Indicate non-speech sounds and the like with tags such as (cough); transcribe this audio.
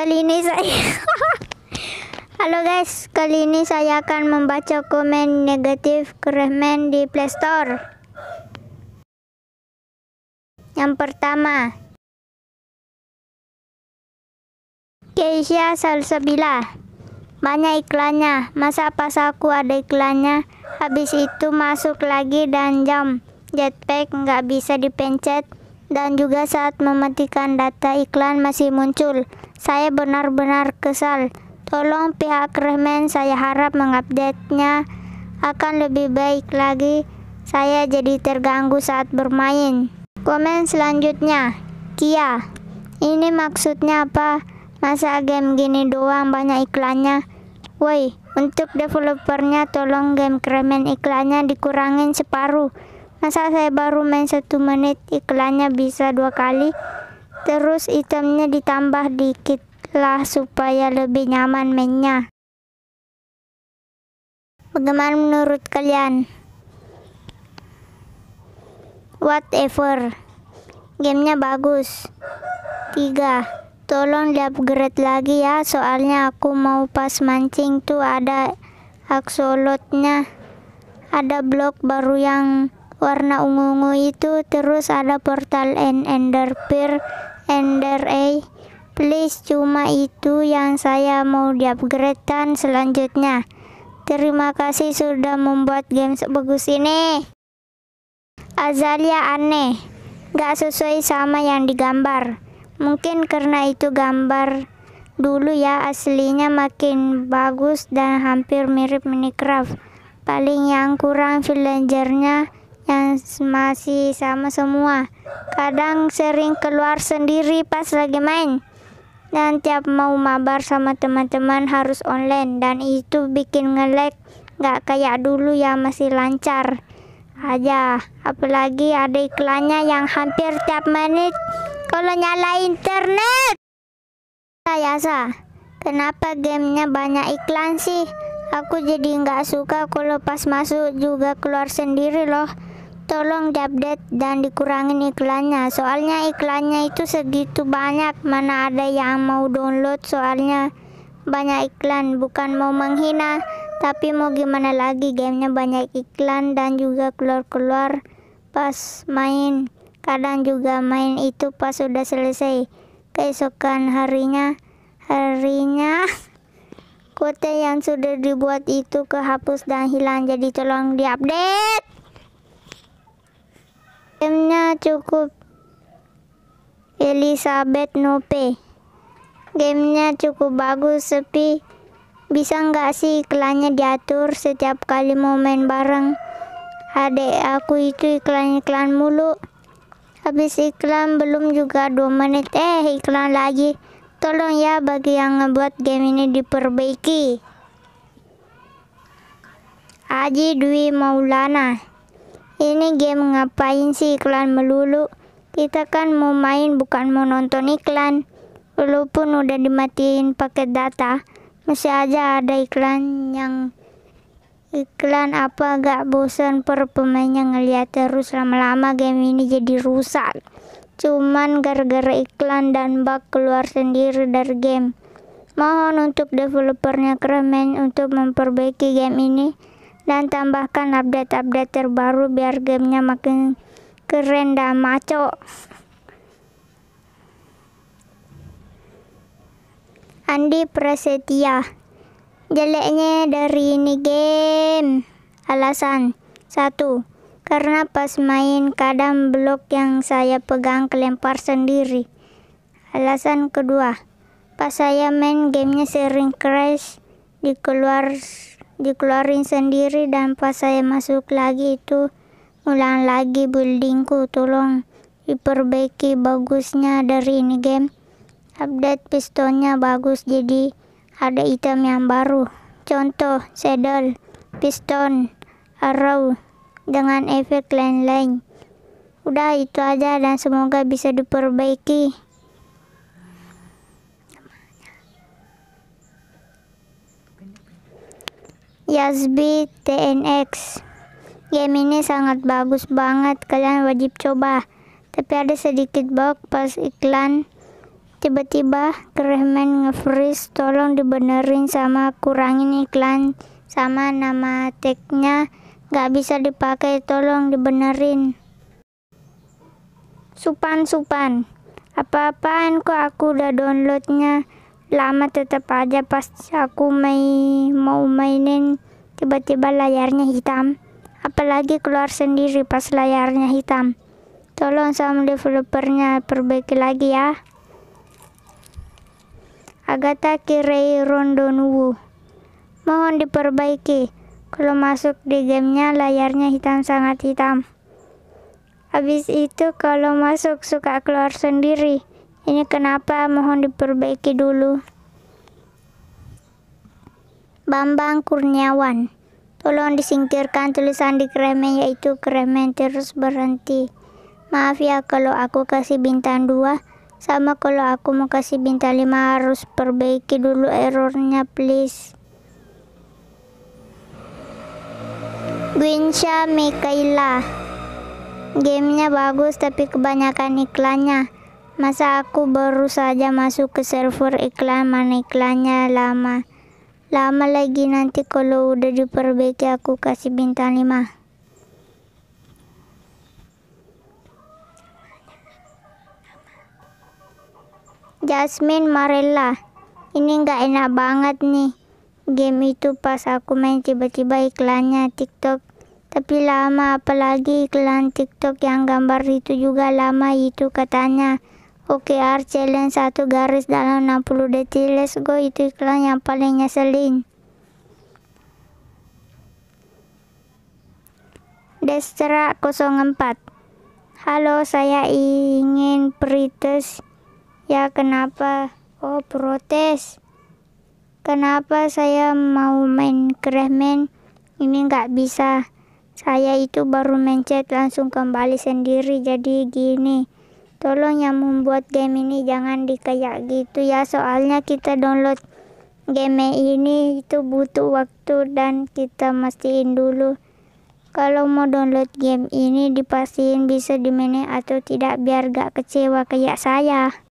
kali ini saya (laughs) Halo guys, kali ini saya akan membaca komen negatif keren di Play Store. Yang pertama, Keisha Salsabila. Banyak iklannya, masa pas aku ada iklannya, habis itu masuk lagi dan jam. Jetpack nggak bisa dipencet, dan juga saat mematikan data iklan masih muncul. Saya benar-benar kesal. Tolong pihak Kremen, saya harap mengupdate-nya akan lebih baik lagi. Saya jadi terganggu saat bermain. Komen selanjutnya, Kia. Ini maksudnya apa? Masa game gini doang banyak iklannya? Woi, untuk developernya tolong game kremen iklannya dikurangin separuh. Masa saya baru main satu menit iklannya bisa dua kali? Terus itemnya ditambah dikit lah supaya lebih nyaman mainnya. Bagaimana menurut kalian? Whatever. Gamenya bagus. Tiga, Tolong di-upgrade lagi ya, soalnya aku mau pas mancing tuh ada axolotnya. Ada blok baru yang warna ungu-ungu itu, terus ada portal and ender pearl Ender, NDRA. Please cuma itu yang saya mau diupgradekan selanjutnya. Terima kasih sudah membuat game sebagus ini. Azalia aneh, gak sesuai sama yang digambar. Mungkin karena itu gambar dulu ya aslinya makin bagus dan hampir mirip Minecraft. Paling yang kurang villagernya yang masih sama semua. Kadang sering keluar sendiri pas lagi main. Dan tiap mau mabar sama teman-teman harus online dan itu bikin ngelek gak kayak dulu ya masih lancar aja. Apalagi ada iklannya yang hampir tiap menit kalau nyala internet. Sayasa, kenapa gamenya banyak iklan sih? Aku jadi nggak suka kalau pas masuk juga keluar sendiri loh tolong diupdate dan dikurangin iklannya. Soalnya iklannya itu segitu banyak, mana ada yang mau download soalnya banyak iklan. Bukan mau menghina, tapi mau gimana lagi gamenya banyak iklan dan juga keluar-keluar pas main. Kadang juga main itu pas sudah selesai. Keesokan harinya, harinya (laughs) kota yang sudah dibuat itu kehapus dan hilang jadi tolong diupdate Timnya cukup Elizabeth Nope. Gamenya cukup bagus, sepi. Bisa nggak sih iklannya diatur setiap kali mau main bareng? Adek aku itu iklan-iklan mulu. Habis iklan belum juga 2 menit, eh iklan lagi. Tolong ya bagi yang ngebuat game ini diperbaiki. Aji Dwi Maulana ini game ngapain sih iklan melulu? Kita kan mau main bukan mau nonton iklan. Walaupun udah dimatiin pakai data, masih aja ada iklan yang iklan apa gak bosan per pemainnya ngeliat terus lama-lama game ini jadi rusak. Cuman gara-gara iklan dan bug keluar sendiri dari game. Mohon untuk developernya keren untuk memperbaiki game ini dan tambahkan update-update terbaru biar gamenya makin keren dan maco Andi Prasetya jeleknya dari ini game alasan satu karena pas main kadang blok yang saya pegang kelempar sendiri. Alasan kedua, pas saya main gamenya sering crash, dikeluar dikeluarin sendiri dan pas saya masuk lagi itu ulang lagi buildingku tolong diperbaiki bagusnya dari ini game update pistonnya bagus jadi ada item yang baru contoh saddle piston arrow dengan efek lain-lain udah itu aja dan semoga bisa diperbaiki Yazbi TNX. Game ini sangat bagus banget, kalian wajib coba. Tapi ada sedikit bug pas iklan. Tiba-tiba kerenemen nge-freeze, tolong dibenerin sama kurangin iklan sama nama tagnya nggak bisa dipakai, tolong dibenerin. Supan-supan, apa-apaan kok aku udah downloadnya? lama tetap aja pas aku main, mau mainin tiba-tiba layarnya hitam apalagi keluar sendiri pas layarnya hitam tolong sama developernya perbaiki lagi ya Agatha Kirei Rondonwu mohon diperbaiki kalau masuk di gamenya layarnya hitam sangat hitam habis itu kalau masuk suka keluar sendiri ini kenapa mohon diperbaiki dulu. Bambang Kurniawan. Tolong disingkirkan tulisan di Kremen yaitu Kremen terus berhenti. Maaf ya kalau aku kasih bintang 2 sama kalau aku mau kasih bintang 5 harus perbaiki dulu errornya please. Gwinsha Mikaela Gamenya bagus tapi kebanyakan iklannya Masa aku baru saja masuk ke server iklan, mana iklannya lama. Lama lagi nanti kalau udah diperbaiki aku kasih bintang 5. Jasmine Marella. Ini nggak enak banget nih. Game itu pas aku main tiba-tiba iklannya TikTok. Tapi lama apalagi iklan TikTok yang gambar itu juga lama itu katanya. OKR Challenge satu garis dalam 60 detik. Let's go itu iklan yang paling nyeselin. Destra 04 Halo, saya ingin protes. Ya, kenapa? Oh, protes. Kenapa saya mau main kremen? Ini nggak bisa. Saya itu baru mencet langsung kembali sendiri jadi gini. Tolong yang membuat game ini jangan dikayak gitu ya soalnya kita download game ini itu butuh waktu dan kita mastiin dulu kalau mau download game ini dipastiin bisa dimainin atau tidak biar gak kecewa kayak saya